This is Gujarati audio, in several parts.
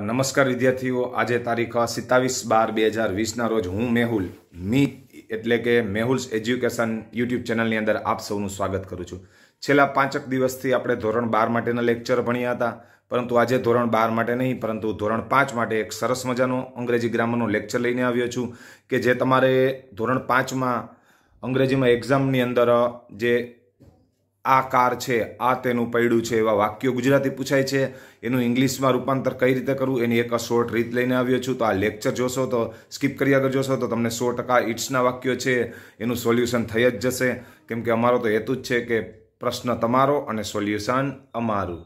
નમસ્કાર વિદ્યાર્થીઓ આજે તારીખ સિત્તાવીસ બાર બે હજાર વીસના રોજ હું મેહુલ મી એટલે કે મેહુલ્સ એજ્યુકેશન યુટ્યુબ ચેનલની અંદર આપ સૌનું સ્વાગત કરું છું છેલ્લા પાંચક દિવસથી આપણે ધોરણ બાર માટેના લેક્ચર ભણ્યા હતા પરંતુ આજે ધોરણ બાર માટે નહીં પરંતુ ધોરણ પાંચ માટે એક સરસ મજાનો અંગ્રેજી ગ્રામરનો લેક્ચર લઈને આવ્યો છું કે જે તમારે ધોરણ પાંચમાં અંગ્રેજીમાં એક્ઝામની અંદર જે આ કાર છે આ તેનું પૈડું છે એવા વાક્યો ગુજરાતી પૂછાય છે એનું ઇંગ્લિશમાં રૂપાંતર કઈ રીતે કરવું એની એક શોર્ટ રીત લઈને આવ્યો છું તો આ લેક્ચર જોશો તો સ્કીપ કરી આગળ જોશો તો તમને સો ટકા ઇટ્સના વાક્યો છે એનું સોલ્યુશન થઈ જ જશે કેમ કે અમારો તો હેતુ જ છે કે પ્રશ્ન તમારો અને સોલ્યુશન અમારું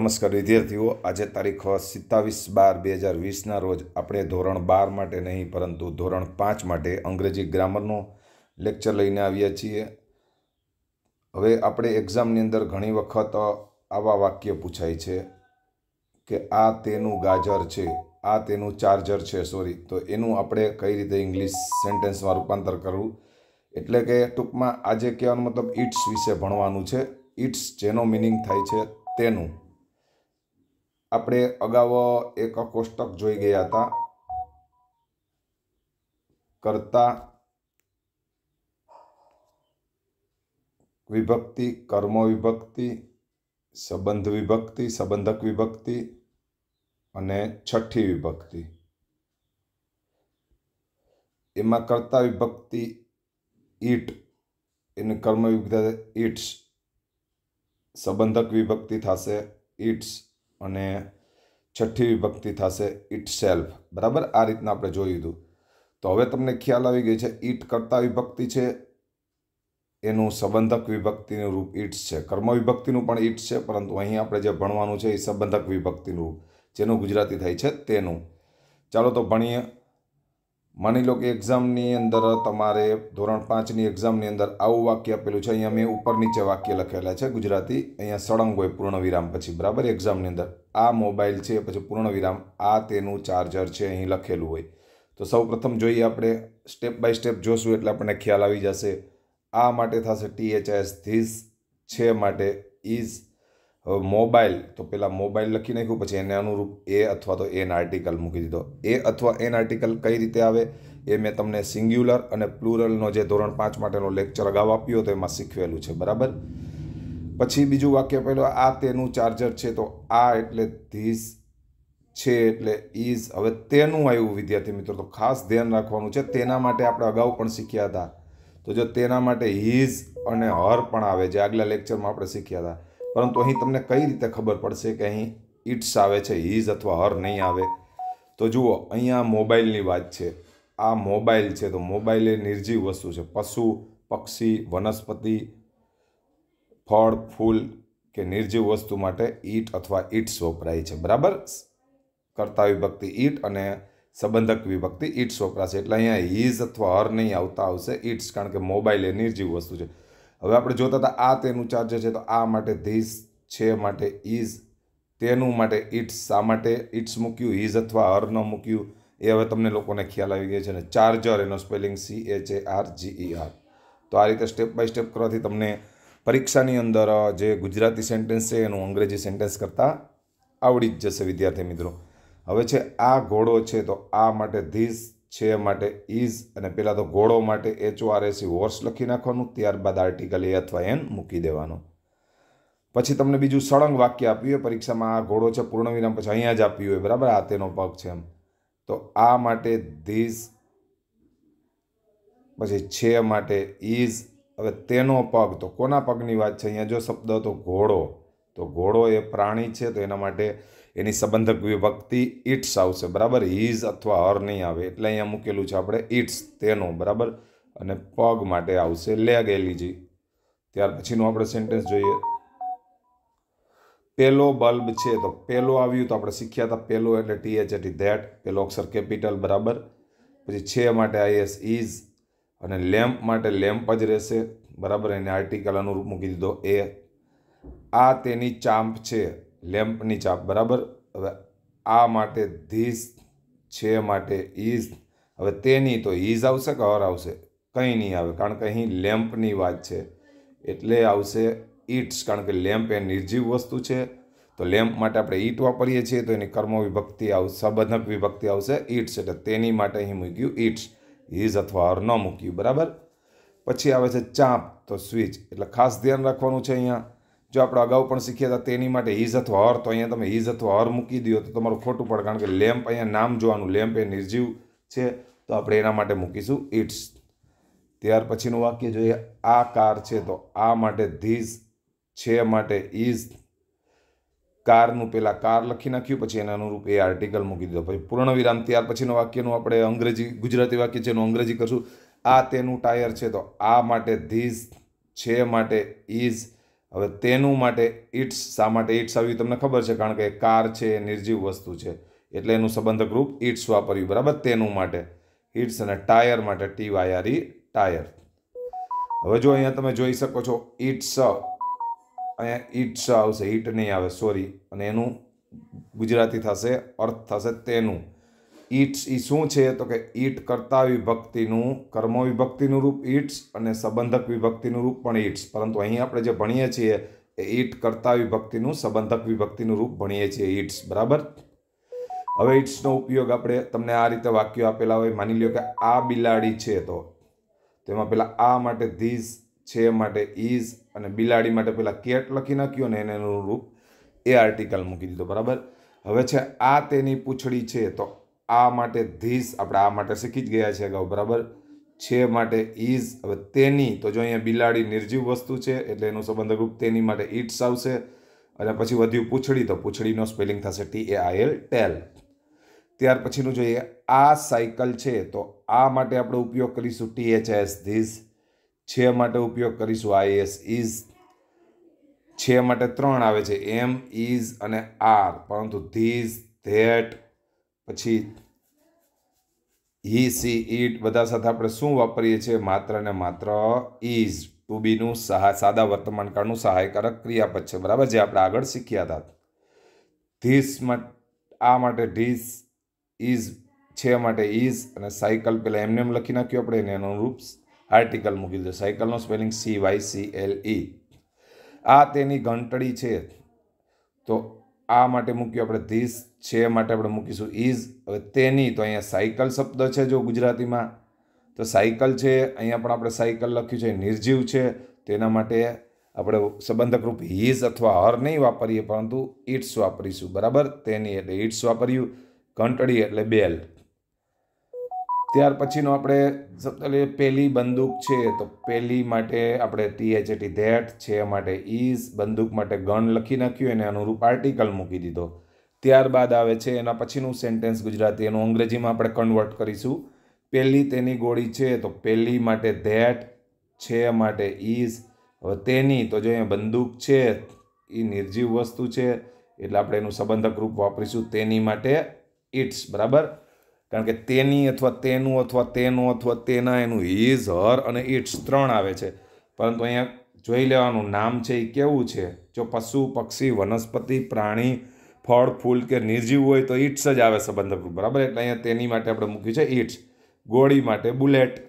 નમસ્કાર વિદ્યાર્થીઓ આજે તારીખ સિત્તાવીસ બાર બે હજાર વીસના રોજ આપણે ધોરણ બાર માટે નહીં પરંતુ ધોરણ પાંચ માટે અંગ્રેજી ગ્રામરનું લેક્ચર લઈને આવ્યા છીએ હવે આપણે એક્ઝામની અંદર ઘણી વખત આવા વાક્ય પૂછાય છે કે આ તેનું ગાજર છે આ તેનું ચાર્જર છે સોરી તો એનું આપણે કઈ રીતે ઇંગ્લિશ સેન્ટેન્સમાં રૂપાંતર કરવું એટલે કે ટૂંકમાં આજે કહેવાનો મતલબ ઇટ્સ વિશે ભણવાનું છે ઇટ્સ જેનો મિનિંગ થાય છે તેનું આપણે અગાઉ એક કોષ્ટક જોઈ ગયા હતા કરતાં વિભક્તિ કર્મ વિભક્તિ સંબંધ વિભક્તિ સંબંધક વિભક્તિ અને છઠ્ઠી વિભક્તિ એમાં કરતા વિભક્તિ ઈટ એને કર્મ વિભક્તિ ઈટ્સ સંબંધક વિભક્તિ થશે ઇટ્સ અને છઠ્ઠી વિભક્તિ થશે ઇટ સેલ્ફ બરાબર આ રીતના આપણે જોયું હતું તો હવે તમને ખ્યાલ આવી ગયો છે ઈટ કરતા વિભક્તિ છે એનું સંબંધક વિભક્તિનું રૂપ ઇટ્સ છે કર્મ વિભક્તિનું પણ ઇટ્સ છે પરંતુ અહીં આપણે જે ભણવાનું છે એ સંબંધક વિભક્તિનું રૂપ જેનું ગુજરાતી થાય છે તેનું ચાલો તો ભણીએ માની લો કે એક્ઝામની અંદર તમારે ધોરણ પાંચની એક્ઝામની અંદર આવું વાક્ય આપેલું છે અહીંયા મેં ઉપર નીચે વાક્ય લખેલા છે ગુજરાતી અહીંયા સળંગ હોય પૂર્ણ વિરામ પછી બરાબર એક્ઝામની અંદર આ મોબાઈલ છે પછી પૂર્ણ વિરામ આ તેનું ચાર્જર છે અહીં લખેલું હોય તો સૌ પ્રથમ જોઈએ આપણે સ્ટેપ બાય સ્ટેપ જોશું એટલે આપણને ખ્યાલ આવી જશે આ માટે થશે ટીએચએસ ધીસ છે માટે ઇઝ મોબાઈલ તો પહેલાં મોબાઈલ લખી નાખ્યું પછી એને અનુરૂપ એ અથવા તો એન આર્ટિકલ મૂકી દીધો એ અથવા એન આર્ટિકલ કઈ રીતે આવે એ મેં તમને સિંગ્યુલર અને પ્લુરલનો જે ધોરણ પાંચ માટેનો લેક્ચર અગાઉ આપ્યો તો એમાં શીખવેલું છે બરાબર પછી બીજું વાક્ય પહેલું આ તેનું ચાર્જર છે તો આ એટલે ધીસ છે એટલે ઇઝ હવે તેનું આવ્યું વિદ્યાર્થી મિત્રો તો ખાસ ધ્યાન રાખવાનું છે તેના માટે આપણે અગાઉ પણ શીખ્યા હતા તો જો તેના માટે હિઝ અને હર પણ આવે જે આગલા લેક્ચરમાં આપણે શીખ્યા હતા પરંતુ અહીં તમને કઈ રીતે ખબર પડશે કે અહીં ઇટ્સ આવે છે હિઝ અથવા હર નહીં આવે તો જુઓ અહીંયા મોબાઈલની વાત છે આ મોબાઈલ છે તો મોબાઈલ એ નિર્જીવ વસ્તુ છે પશુ પક્ષી વનસ્પતિ ફળ ફૂલ કે નિર્જીવ વસ્તુ માટે ઈટ અથવા ઈટ્સ વપરાય છે બરાબર કરતા વિભક્તિ ઈટ અને સંબંધક વિભક્તિ ઇટ્સ વપરાશે એટલે અહીંયા હિઝ અથવા હર નહીં આવતા આવશે ઇટ્સ કારણ કે મોબાઈલ એ નિર્જીવ વસ્તુ છે હવે આપણે જોતા હતા આ તેનું ચાર્જર છે તો આ માટે ધીસ છે માટે ઇઝ તેનું માટે ઇટ્સ શા માટે ઇટ્સ મૂક્યું ઇઝ અથવા હર ન મૂક્યું એ હવે તમને લોકોને ખ્યાલ આવી ગયો છે ને ચાર્જર એનો spelling C H A R G R તો આ રીતે સ્ટેપ બાય સ્ટેપ કરવાથી તમને પરીક્ષાની અંદર જે ગુજરાતી સેન્ટેન્સ છે એનું અંગ્રેજી સેન્ટેન્સ કરતાં આવડી જ જશે વિદ્યાર્થી મિત્રો હવે છે આ ઘોડો છે તો આ માટે ધીસ છે માટે ઇઝ અને પહેલાં તો ઘોડો માટે H O R S E horse લખી નાખવાનું ત્યારબાદ આર્ટિકલ એ અથવા એન મૂકી દેવાનો પછી તમને બીજું સળંગ વાક્ય આપ્યું હોય પરીક્ષામાં આ ઘોડો છે પૂર્ણ પૂર્ણવિરામ પછી અહીંયા જ આપ્યું હોય બરાબર આ તેનો પગ છે એમ તો આ માટે ધીસ પછી છે માટે ઇઝ હવે તેનો પગ તો કોના પગની વાત છે અહીંયા જો શબ્દ તો ઘોડો તો ઘોડો એ પ્રાણી છે તો એના માટે એની સંબંધક વિભક્તિ ઇટ્સ આવશે બરાબર હિઝ અથવા હર નહીં આવે એટલે અહીંયા મૂકેલું છે આપણે ઇટ્સ તેનો બરાબર અને પગ માટે આવશે લેગ એલીજી ત્યાર પછીનું આપણે સેન્ટેન્સ જોઈએ પેલો બલ્બ છે તો પેલો આવ્યું તો આપણે શીખ્યા હતા પેલો એટલે ટી એચ એટી ધેટ પેલો અક્ષર કેપિટલ બરાબર પછી છે માટે આઈએસ ઇઝ અને લેમ્પ માટે લેમ્પ જ રહેશે બરાબર એને આર્ટિકલ અનુરૂપ મૂકી દીધો એ આ તેની ચાંપ છે લેમ્પની ચાંપ બરાબર હવે આ માટે ધીસ છે માટે ઇઝ હવે તેની તો ઇઝ આવશે કે ઓર આવશે કંઈ નહીં આવે કારણ કે અહીં લેમ્પની વાત છે એટલે આવશે ઇટ્સ કારણ કે લેમ્પ એ નિર્જીવ વસ્તુ છે તો લેમ્પ માટે આપણે ઈટ વાપરીએ છીએ તો એની કર્મ વિભક્તિ આવશે સંબંધક વિભક્તિ આવશે ઇટ્સ એટલે તેની માટે અહીં મૂક્યું ઇટ્સ ઇઝ અથવા ઓર ન મૂક્યું બરાબર પછી આવે છે ચાંપ તો સ્વિચ એટલે ખાસ ધ્યાન રાખવાનું છે અહીંયા જો આપણે અગાઉ પણ શીખ્યા હતા તેની માટે હિઝ અથવા હર તો અહીંયા તમે હિઝ અથવા હર મૂકી દો તો તમારું ખોટું પડે કારણ કે લેમ્પ અહીંયા નામ જોવાનું લેમ્પ એ નિર્જીવ છે તો આપણે એના માટે મૂકીશું ઇટ્સ ત્યાર પછીનું વાક્ય જોઈએ આ કાર છે તો આ માટે ધીઝ છે માટે ઇઝ કારનું પહેલાં કાર લખી નાખ્યું પછી એના અનુરૂપ એ આર્ટિકલ મૂકી દીધો પછી પૂર્ણ વિરામ ત્યાર પછીનું વાક્યનું આપણે અંગ્રેજી ગુજરાતી વાક્ય છે એનું અંગ્રેજી કરશું આ તેનું ટાયર છે તો આ માટે ધીઝ છે માટે ઇઝ હવે તેનું માટે ઇટ્સ શા માટે ઇટ્સ આવ્યું તમને ખબર છે કારણ કે કાર છે એ નિર્જીવ વસ્તુ છે એટલે એનું સંબંધક રૂપ ઇટ્સ વાપર્યું બરાબર તેનું માટે ઇટ્સ અને ટાયર માટે ટી વાયરી ટાયર હવે જો અહીંયા તમે જોઈ શકો છો ઇટ્સ અહીંયા ઇટ્સ આવશે ઈટ નહીં આવે સોરી અને એનું ગુજરાતી થશે અર્થ થશે તેનું ઈટ્સ એ શું છે તો કે ઈટ કરતા વિભક્તિનું કર્મ વિભક્તિનું રૂપ ઈટ્સ અને સંબંધક વિભક્તિનું રૂપ પણ ઈટ્સ પરંતુ અહીં આપણે જે ભણીએ છીએ એ ઈટ કરતા વિભક્તિનું સંબંધક વિભક્તિનું રૂપ ભણીએ છીએ ઈટ્સ બરાબર હવે ઈટ્સનો ઉપયોગ આપણે તમને આ રીતે વાક્યો આપેલા હોય માની લ્યો કે આ બિલાડી છે તો તેમાં પહેલાં આ માટે ધીઝ છે માટે ઇઝ અને બિલાડી માટે પહેલાં કેટ લખી નાખ્યું અને એનું રૂપ એ આર્ટિકલ મૂકી દીધો બરાબર હવે છે આ તેની પૂંછડી છે તો આ માટે ધીસ આપણે આ માટે શીખી જ ગયા છે અગાઉ બરાબર છે માટે ઇઝ હવે તેની તો જો અહીંયા બિલાડી નિર્જીવ વસ્તુ છે એટલે એનું સંબંધરૂપ તેની માટે ઇટ્સ આવશે અને પછી વધ્યું પૂછડી તો પૂછડીનો સ્પેલિંગ થશે T A I L tail ત્યાર પછીનું જોઈએ આ સાયકલ છે તો આ માટે આપણે ઉપયોગ કરીશું ટી એચ એસ ધીઝ છે માટે ઉપયોગ કરીશું આઈ એસ ઇઝ છે માટે ત્રણ આવે છે એમ ઇઝ અને આર પરંતુ ધીઝ ધેટ પછી હી સી ઈટ બધા સાથે આપણે શું વાપરીએ છીએ માત્ર ને માત્ર ઇઝ ટુ બીનું સહાય સાદા વર્તમાનકાળનું સહાયકારક ક્રિયાપદ છે બરાબર જે આપણે આગળ શીખ્યા હતા ધીસ આ માટે ધીસ ઇઝ છે માટે ઇઝ અને સાયકલ પહેલાં એમને એમ લખી નાખ્યું આપણે એને અનુરૂપ આર્ટિકલ મૂકી દીધો સાયકલનો spelling C Y C L E આ તેની ઘંટડી છે તો આ માટે મૂક્યું આપણે ધીસ છે માટે આપણે મૂકીશું ઇઝ હવે તેની તો અહીંયા સાયકલ શબ્દ છે જો ગુજરાતીમાં તો સાયકલ છે અહીંયા પણ આપણે સાયકલ લખ્યું છે નિર્જીવ છે તેના માટે આપણે સંબંધક રૂપ હિઝ અથવા હર નહીં વાપરીએ પરંતુ ઇટ્સ વાપરીશું બરાબર તેની એટલે ઇટ્સ વાપર્યું ઘંટડી એટલે બેલ ત્યાર પછીનો આપણે પહેલી બંદૂક છે તો પહેલી માટે આપણે ટી એચ એટી ધેટ છે માટે ઇઝ બંદૂક માટે ગણ લખી નાખ્યું એને અનુરૂપ આર્ટિકલ મૂકી દીધો ત્યારબાદ આવે છે એના પછીનું સેન્ટેન્સ ગુજરાતી એનું અંગ્રેજીમાં આપણે કન્વર્ટ કરીશું પહેલી તેની ગોળી છે તો પહેલી માટે ધેટ છે માટે ઇઝ હવે તેની તો જો અહીંયા બંદૂક છે એ નિર્જીવ વસ્તુ છે એટલે આપણે એનું સંબંધક રૂપ વાપરીશું તેની માટે ઇટ્સ બરાબર કારણ કે તેની અથવા તેનું અથવા તેનું અથવા તેના એનું હિઝ હર અને ઇટ્સ ત્રણ આવે છે પરંતુ અહીંયા જોઈ લેવાનું નામ છે એ કેવું છે જો પશુ પક્ષી વનસ્પતિ પ્રાણી ફળ ફૂલ કે નિર્જીવ હોય તો ઇટ્સ જ આવે સંબંધ બરાબર એટલે અહીંયા તેની માટે આપણે મૂક્યું છે ઇટ્સ ગોળી માટે બુલેટ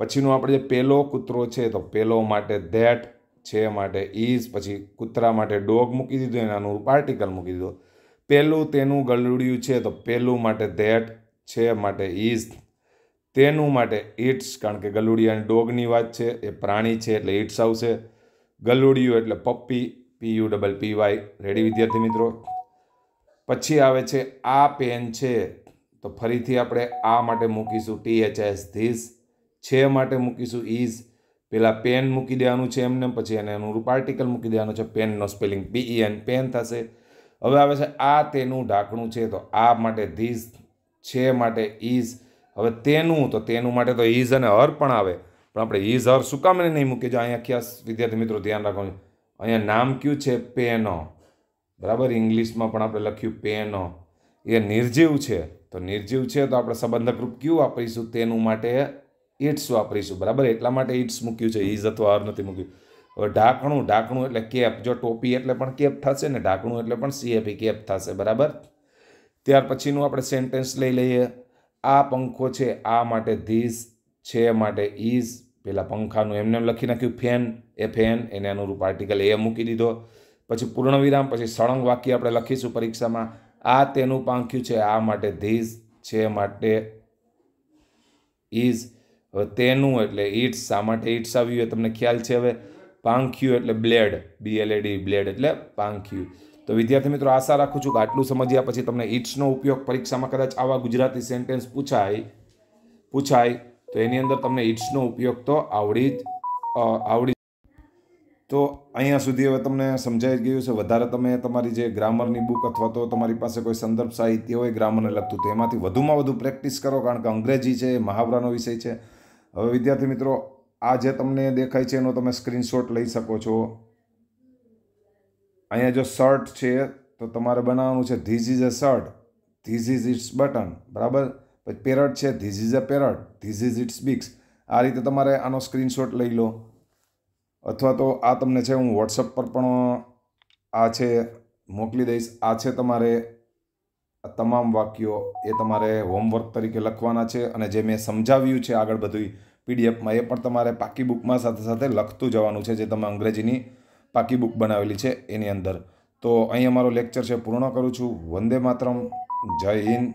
પછીનો આપણે જે પેલો કૂતરો છે તો પેલો માટે ધેટ છે માટે ઇઝ પછી કૂતરા માટે ડોગ મૂકી દીધો એના અનુરૂપ આર્ટિકલ મૂકી દીધો પેલું તેનું ગલુડિયું છે તો પેલું માટે ધેટ છે માટે ઇઝ તેનું માટે ઇટ્સ કારણ કે ગલુડિયાની ડોગની વાત છે એ પ્રાણી છે એટલે ઇટ્સ આવશે ગલુડિયું એટલે puppy P U double P Y ready વિદ્યાર્થી મિત્રો પછી આવે છે આ પેન છે તો ફરીથી આપણે આ માટે મૂકીશું ટી એચ એસ ધીસ છે માટે મૂકીશું ઇઝ પેલા પેન મૂકી દેવાનું છે એમને પછી એને અનુરૂપ આર્ટિકલ મૂકી દેવાનું છે પેનનો સ્પેલિંગ પીઈ એન પેન થશે હવે આવે છે આ તેનું ઢાંકણું છે તો આ માટે ધીસ છે માટે ઇઝ હવે તેનું તો તેનું માટે તો ઇઝ અને હર પણ આવે પણ આપણે ઇઝ હર શું કામ નહીં મૂકીએ જો અહીંયા ક્યાં વિદ્યાર્થી મિત્રો ધ્યાન રાખવાનું અહીંયા નામ કયું છે પેનો બરાબર ઇંગ્લિશમાં પણ આપણે લખ્યું પેનો એ નિર્જીવ છે તો નિર્જીવ છે તો આપણે સંબંધક રૂપ કયું વાપરીશું તેનું માટે ઇટ્સ વાપરીશું બરાબર એટલા માટે ઇટ્સ મૂક્યું છે ઇઝ અથવા હર નથી મૂક્યું હવે ઢાંકણું ઢાંકણું એટલે કેપ જો ટોપી એટલે પણ કેપ થશે ને ઢાંકણું એટલે પણ સીએપી કેપ થશે બરાબર ત્યાર પછીનું આપણે સેન્ટેન્સ લઈ લઈએ આ પંખો છે આ માટે ધીઝ છે માટે ઇઝ પેલા પંખાનું એમને લખી નાખ્યું ફેન એ ફેન એને અનુરૂપ આર્ટિકલ એ મૂકી દીધો પછી પૂર્ણવિરામ પછી સળંગ વાક્ય આપણે લખીશું પરીક્ષામાં આ તેનું પાંખ્યું છે આ માટે ધીઝ છે માટે ઇઝ હવે તેનું એટલે ઇટ્સ શા માટે ઇટ્સ આવ્યું એ તમને ખ્યાલ છે હવે પાંખ્યું એટલે બ્લેડ બી એલ બ્લેડ એટલે પાંખ્યું તો વિદ્યાર્થી મિત્રો આશા રાખું છું કે આટલું સમજ્યા પછી તમને ઇટ્સનો ઉપયોગ પરીક્ષામાં કદાચ આવા ગુજરાતી સેન્ટેન્સ પૂછાય પૂછાય તો એની અંદર તમને ઇટ્સનો ઉપયોગ તો આવડી જ આવડી તો અહીંયા સુધી હવે તમને સમજાઈ ગયું છે વધારે તમે તમારી જે ગ્રામરની બુક અથવા તો તમારી પાસે કોઈ સંદર્ભ સાહિત્ય હોય ગ્રામરને લગતું તો એમાંથી વધુમાં વધુ પ્રેક્ટિસ કરો કારણ કે અંગ્રેજી છે મહાવરાનો વિષય છે હવે વિદ્યાર્થી મિત્રો આ જે તમને દેખાય છે એનો તમે સ્ક્રીનશોટ લઈ શકો છો અહીંયા જો શર્ટ છે તો તમારે બનાવવાનું છે this is a shirt this is its button બરાબર પછી પેરટ છે this is a parrot this is its beaks આ રીતે તમારે આનો સ્ક્રીનશોટ લઈ લો અથવા તો આ તમને છે હું વોટ્સઅપ પર પણ આ છે મોકલી દઈશ આ છે તમારે આ તમામ વાક્યો એ તમારે હોમવર્ક તરીકે લખવાના છે અને જે મેં સમજાવ્યું છે આગળ બધું પીડીએફમાં એ પણ તમારે પાકી બુકમાં સાથે સાથે લખતું જવાનું છે જે તમે અંગ્રેજીની પાકી બુક બનાવેલી છે એની અંદર તો અહીં અમારો લેક્ચર છે પૂર્ણ કરું છું વંદે માતરમ જય હિન્દ